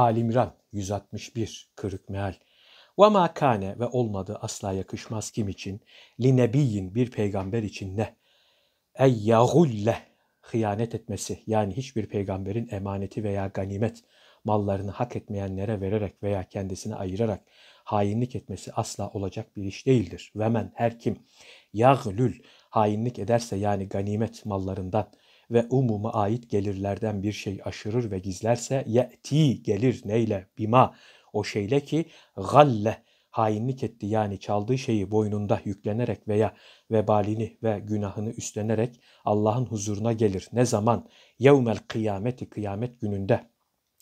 Alimran 161 kırık meal. Ve ma ve olmadı asla yakışmaz kim için? Li bir peygamber için ne? Ey yagulle hıyanet etmesi yani hiçbir peygamberin emaneti veya ganimet mallarını hak etmeyenlere vererek veya kendisine ayırarak hainlik etmesi asla olacak bir iş değildir. Vemen her kim yaglül hainlik ederse yani ganimet mallarından ve umuma ait gelirlerden bir şey aşırır ve gizlerse ye'ti gelir neyle bima o şeyle ki galle hainlik etti yani çaldığı şeyi boynunda yüklenerek veya vebalini ve günahını üstlenerek Allah'ın huzuruna gelir. Ne zaman? Yevmel kıyameti kıyamet gününde.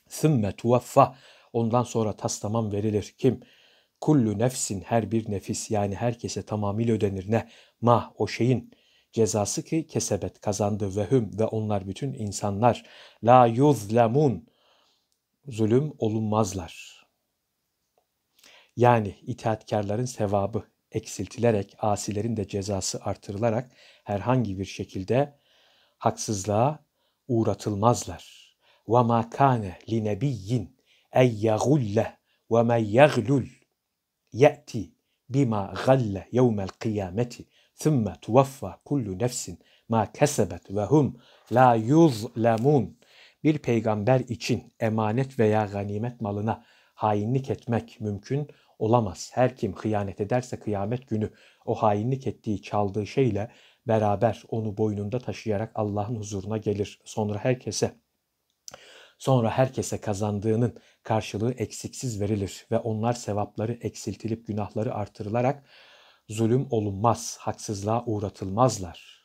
Sümme tuvaffa ondan sonra taslamam verilir. Kim? Kullu nefsin her bir nefis yani herkese tamamil ödenir. Ne? Ma o şeyin Cezası ki kesebet kazandı ve hüm ve onlar bütün insanlar la yuzlemun zulüm olunmazlar. Yani itaatkarların sevabı eksiltilerek asilerin de cezası artırılarak herhangi bir şekilde haksızlığa uğratılmazlar. وَمَا كَانَ لِنَبِيِّنْ اَيْ يَغُلَّ وَمَا يَغْلُلْ yati bima galle yevmel kıyameti thumme tuvaffa kullu nefsin ma kesebet ve hum la yuzlemun. Bir peygamber için emanet veya ganimet malına hainlik etmek mümkün olamaz. Her kim hıyanet ederse kıyamet günü o hainlik ettiği çaldığı şeyle beraber onu boynunda taşıyarak Allah'ın huzuruna gelir. Sonra herkese Sonra herkese kazandığının karşılığı eksiksiz verilir ve onlar sevapları eksiltilip günahları artırılarak zulüm olunmaz, haksızlığa uğratılmazlar.''